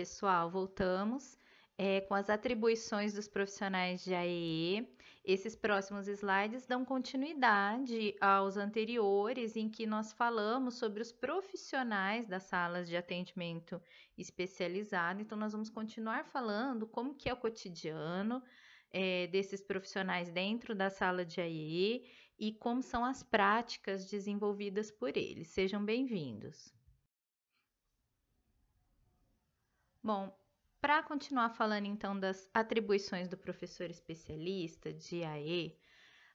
pessoal, voltamos é, com as atribuições dos profissionais de AEE. Esses próximos slides dão continuidade aos anteriores, em que nós falamos sobre os profissionais das salas de atendimento especializado. Então, nós vamos continuar falando como que é o cotidiano é, desses profissionais dentro da sala de AEE e como são as práticas desenvolvidas por eles. Sejam bem-vindos. Bom, para continuar falando então das atribuições do professor especialista, de AE,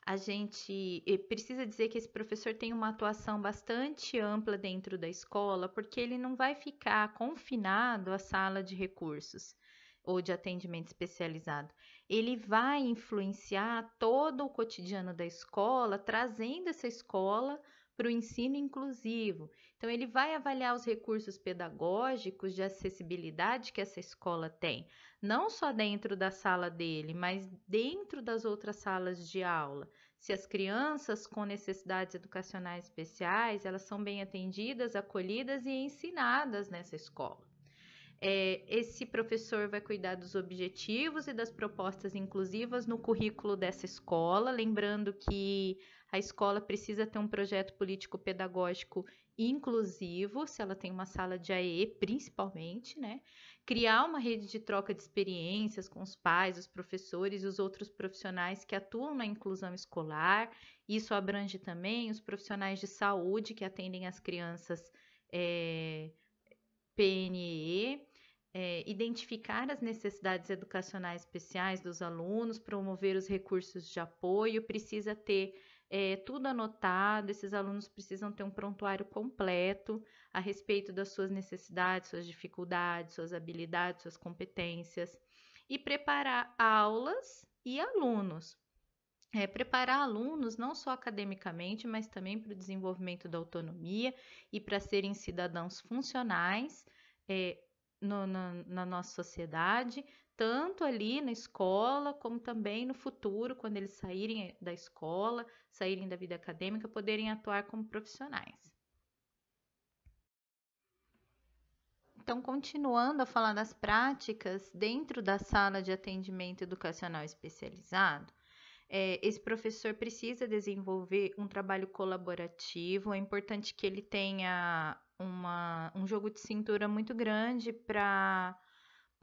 a gente precisa dizer que esse professor tem uma atuação bastante ampla dentro da escola, porque ele não vai ficar confinado à sala de recursos ou de atendimento especializado. Ele vai influenciar todo o cotidiano da escola, trazendo essa escola para o ensino inclusivo. Então, ele vai avaliar os recursos pedagógicos de acessibilidade que essa escola tem, não só dentro da sala dele, mas dentro das outras salas de aula. Se as crianças com necessidades educacionais especiais, elas são bem atendidas, acolhidas e ensinadas nessa escola. É, esse professor vai cuidar dos objetivos e das propostas inclusivas no currículo dessa escola, lembrando que a escola precisa ter um projeto político pedagógico inclusivo, se ela tem uma sala de AE, principalmente, né? Criar uma rede de troca de experiências com os pais, os professores e os outros profissionais que atuam na inclusão escolar. Isso abrange também os profissionais de saúde que atendem as crianças é, PNE. É, identificar as necessidades educacionais especiais dos alunos, promover os recursos de apoio, precisa ter é tudo anotado, esses alunos precisam ter um prontuário completo a respeito das suas necessidades, suas dificuldades, suas habilidades, suas competências e preparar aulas e alunos. É, preparar alunos não só academicamente, mas também para o desenvolvimento da autonomia e para serem cidadãos funcionais é, no, na, na nossa sociedade, tanto ali na escola, como também no futuro, quando eles saírem eh, da escola, saírem da vida acadêmica, poderem atuar como profissionais. Então, continuando a falar das práticas dentro da sala de atendimento educacional especializado, é, esse professor precisa desenvolver um trabalho colaborativo. É importante que ele tenha uma, um jogo de cintura muito grande para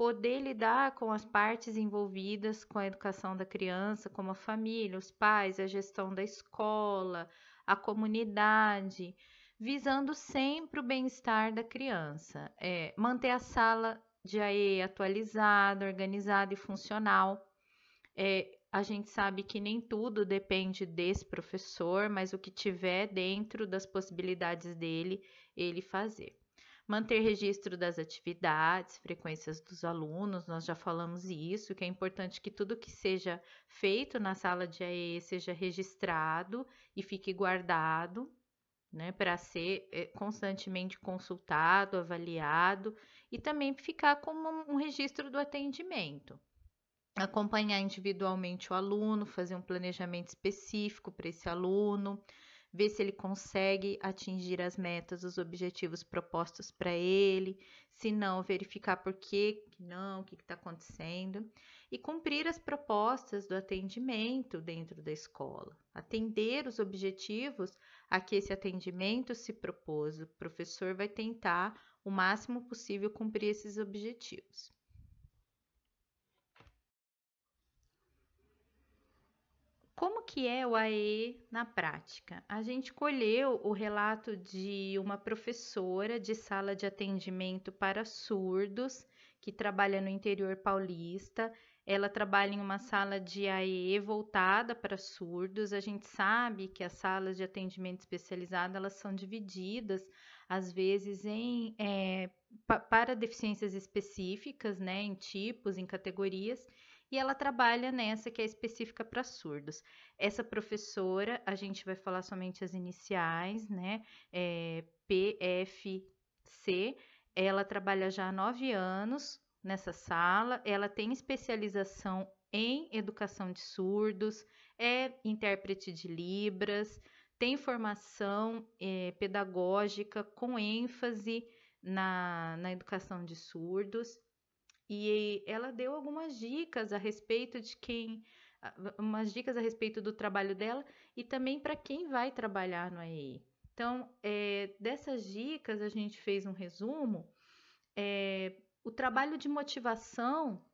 poder lidar com as partes envolvidas com a educação da criança, como a família, os pais, a gestão da escola, a comunidade, visando sempre o bem-estar da criança. É, manter a sala de AE atualizada, organizada e funcional. É, a gente sabe que nem tudo depende desse professor, mas o que tiver dentro das possibilidades dele, ele fazer manter registro das atividades, frequências dos alunos, nós já falamos isso, que é importante que tudo que seja feito na sala de AE seja registrado e fique guardado, né, para ser eh, constantemente consultado, avaliado e também ficar como um registro do atendimento. Acompanhar individualmente o aluno, fazer um planejamento específico para esse aluno, ver se ele consegue atingir as metas, os objetivos propostos para ele, se não, verificar por que não, o que está acontecendo, e cumprir as propostas do atendimento dentro da escola, atender os objetivos a que esse atendimento se propôs. O professor vai tentar o máximo possível cumprir esses objetivos. Como que é o AE na prática? A gente colheu o relato de uma professora de sala de atendimento para surdos que trabalha no interior paulista. Ela trabalha em uma sala de AE voltada para surdos. A gente sabe que as salas de atendimento especializado elas são divididas às vezes em é, para deficiências específicas, né, em tipos, em categorias e ela trabalha nessa que é específica para surdos. Essa professora, a gente vai falar somente as iniciais, né? É, PFC. Ela trabalha já há nove anos nessa sala, ela tem especialização em educação de surdos, é intérprete de Libras, tem formação é, pedagógica com ênfase na, na educação de surdos e ela deu algumas dicas a respeito de quem umas dicas a respeito do trabalho dela e também para quem vai trabalhar no AEI. Então, é, dessas dicas a gente fez um resumo. É, o trabalho de motivação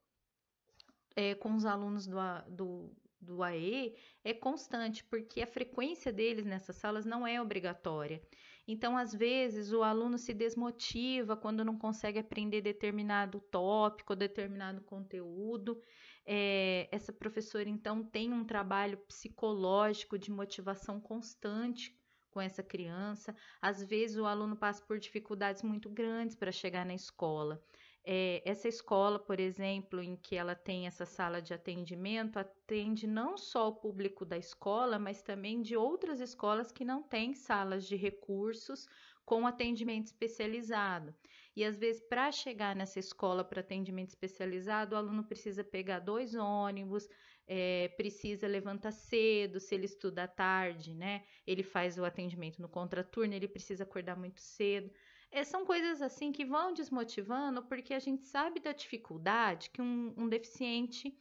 é, com os alunos do, do, do AE é constante, porque a frequência deles nessas salas não é obrigatória. Então, às vezes, o aluno se desmotiva quando não consegue aprender determinado tópico, determinado conteúdo. É, essa professora, então, tem um trabalho psicológico de motivação constante com essa criança. Às vezes, o aluno passa por dificuldades muito grandes para chegar na escola. É, essa escola, por exemplo, em que ela tem essa sala de atendimento, atende não só o público da escola, mas também de outras escolas que não têm salas de recursos com atendimento especializado. E às vezes, para chegar nessa escola para atendimento especializado, o aluno precisa pegar dois ônibus, é, precisa levantar cedo, se ele estuda à tarde, né? Ele faz o atendimento no contraturno, ele precisa acordar muito cedo. É, são coisas assim que vão desmotivando, porque a gente sabe da dificuldade que um, um deficiente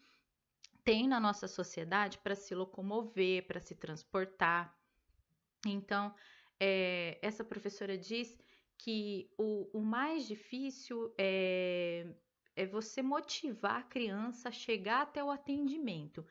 tem na nossa sociedade para se locomover, para se transportar. Então, é, essa professora diz que o, o mais difícil é, é você motivar a criança a chegar até o atendimento.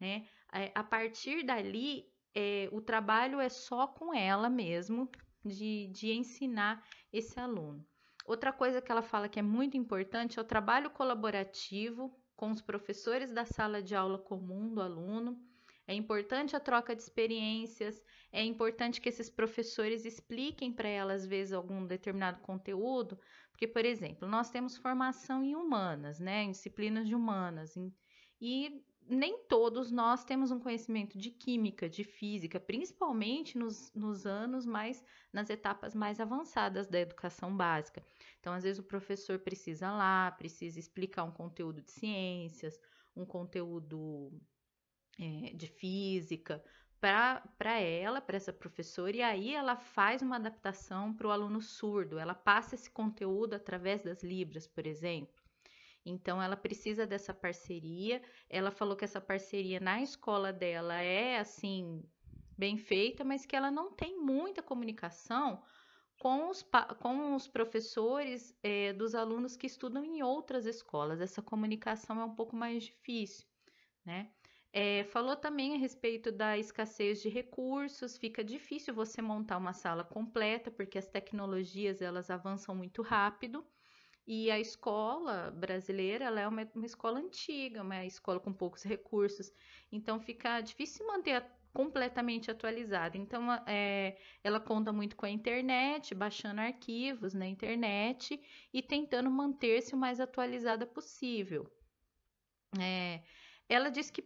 Né? É, a partir dali, é, o trabalho é só com ela mesmo, de, de ensinar esse aluno. Outra coisa que ela fala que é muito importante é o trabalho colaborativo com os professores da sala de aula comum do aluno. É importante a troca de experiências, é importante que esses professores expliquem para ela, às vezes, algum determinado conteúdo, porque, por exemplo, nós temos formação em humanas, né, em disciplinas de humanas, em, e nem todos nós temos um conhecimento de química, de física, principalmente nos, nos anos mais, nas etapas mais avançadas da educação básica. Então, às vezes, o professor precisa lá, precisa explicar um conteúdo de ciências, um conteúdo é, de física para ela, para essa professora, e aí ela faz uma adaptação para o aluno surdo, ela passa esse conteúdo através das Libras, por exemplo. Então ela precisa dessa parceria. Ela falou que essa parceria na escola dela é assim bem feita, mas que ela não tem muita comunicação com os, com os professores é, dos alunos que estudam em outras escolas. Essa comunicação é um pouco mais difícil, né? É, falou também a respeito da escassez de recursos, fica difícil você montar uma sala completa, porque as tecnologias elas avançam muito rápido. E a escola brasileira ela é uma, uma escola antiga, uma escola com poucos recursos, então fica difícil manter a completamente atualizada. Então, é, ela conta muito com a internet, baixando arquivos na internet e tentando manter-se o mais atualizada possível. É, ela diz que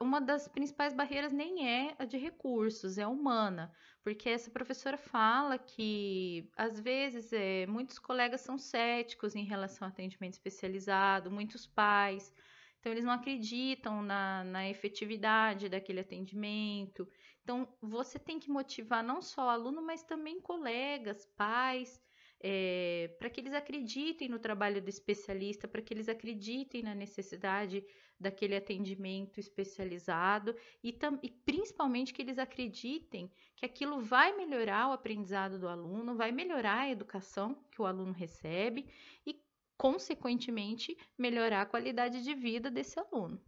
uma das principais barreiras nem é a de recursos, é humana, porque essa professora fala que às vezes é, muitos colegas são céticos em relação ao atendimento especializado, muitos pais, então eles não acreditam na, na efetividade daquele atendimento. Então você tem que motivar não só o aluno, mas também colegas, pais, é, eh, para que eles acreditem no trabalho do especialista, para que eles acreditem na necessidade daquele atendimento especializado e, e principalmente que eles acreditem que aquilo vai melhorar o aprendizado do aluno, vai melhorar a educação que o aluno recebe e, consequentemente, melhorar a qualidade de vida desse aluno.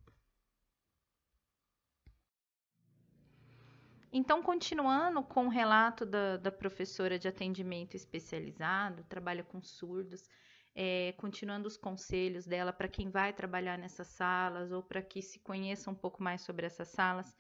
Então, continuando com o relato da, da professora de atendimento especializado, trabalha com surdos, é, continuando os conselhos dela para quem vai trabalhar nessas salas ou para que se conheça um pouco mais sobre essas salas,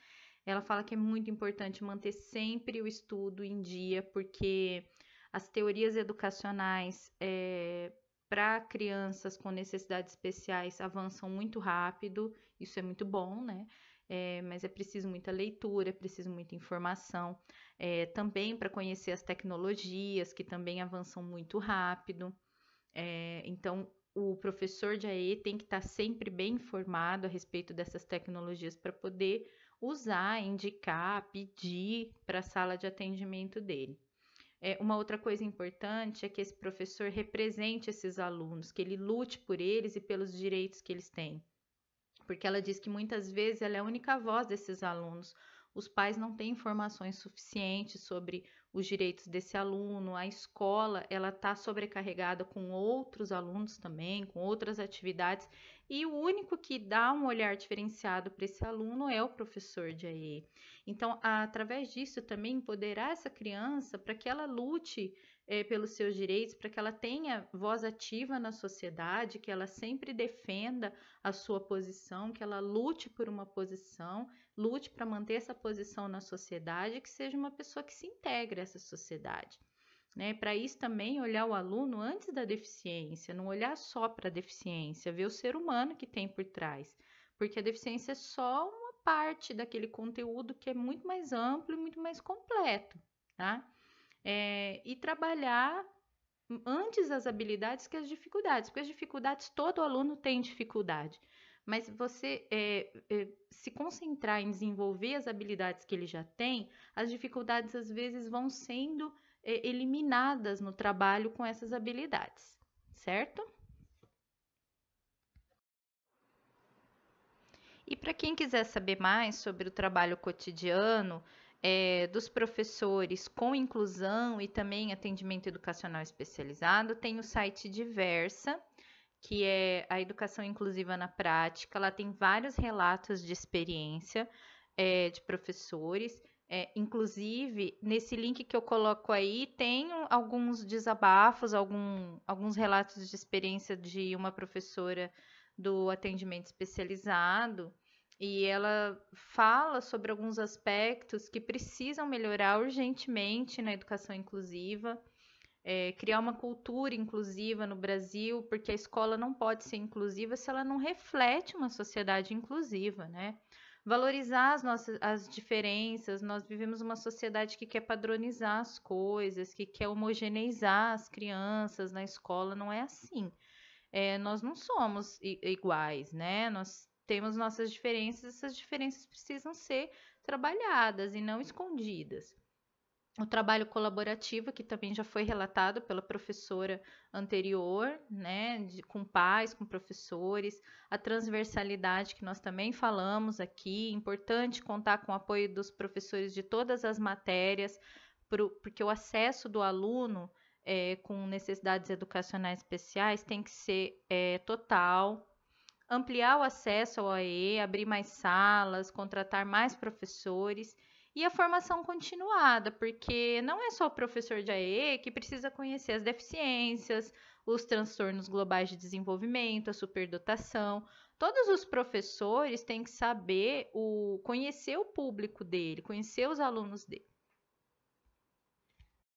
ela fala que é muito importante manter sempre o estudo em dia, porque as teorias educacionais é, para crianças com necessidades especiais avançam muito rápido, isso é muito bom, né? é, mas é preciso muita leitura, é preciso muita informação, é, também para conhecer as tecnologias que também avançam muito rápido. É, então, o professor de AE tem que estar tá sempre bem informado a respeito dessas tecnologias para poder usar, indicar, pedir para a sala de atendimento dele. É, uma outra coisa importante é que esse professor represente esses alunos, que ele lute por eles e pelos direitos que eles têm porque ela diz que muitas vezes ela é a única voz desses alunos. Os pais não têm informações suficientes sobre os direitos desse aluno, a escola ela está sobrecarregada com outros alunos também, com outras atividades, e o único que dá um olhar diferenciado para esse aluno é o professor de AE. Então, através disso também empoderar essa criança para que ela lute é, pelos seus direitos, para que ela tenha voz ativa na sociedade, que ela sempre defenda a sua posição, que ela lute por uma posição, lute para manter essa posição na sociedade, que seja uma pessoa que se integre a essa sociedade. Né? Para isso também olhar o aluno antes da deficiência, não olhar só para a deficiência, ver o ser humano que tem por trás, porque a deficiência é só uma parte daquele conteúdo que é muito mais amplo e muito mais completo, tá? é, e trabalhar antes as habilidades que as dificuldades, porque as dificuldades todo aluno tem dificuldade, mas você é, é, se concentrar em desenvolver as habilidades que ele já tem, as dificuldades às vezes vão sendo é, eliminadas no trabalho com essas habilidades, certo? E para quem quiser saber mais sobre o trabalho cotidiano, é, dos professores com inclusão e também atendimento educacional especializado, tem o site Diversa, que é a educação inclusiva na prática. Ela tem vários relatos de experiência é, de professores. É, inclusive, nesse link que eu coloco aí, tem alguns desabafos, algum, alguns relatos de experiência de uma professora do atendimento especializado e ela fala sobre alguns aspectos que precisam melhorar urgentemente na educação inclusiva, é, criar uma cultura inclusiva no Brasil, porque a escola não pode ser inclusiva se ela não reflete uma sociedade inclusiva, né? Valorizar as nossas as diferenças, nós vivemos uma sociedade que quer padronizar as coisas, que quer homogeneizar as crianças na escola, não é assim. É, nós não somos iguais, né? Nós temos nossas diferenças, essas diferenças precisam ser trabalhadas e não escondidas. O trabalho colaborativo, que também já foi relatado pela professora anterior, né, de, com pais, com professores, a transversalidade que nós também falamos aqui, importante contar com o apoio dos professores de todas as matérias, pro, porque o acesso do aluno é, com necessidades educacionais especiais tem que ser é, total, ampliar o acesso ao AE, abrir mais salas, contratar mais professores e a formação continuada, porque não é só o professor de AE que precisa conhecer as deficiências, os transtornos globais de desenvolvimento, a superdotação. Todos os professores têm que saber o conhecer o público dele, conhecer os alunos dele.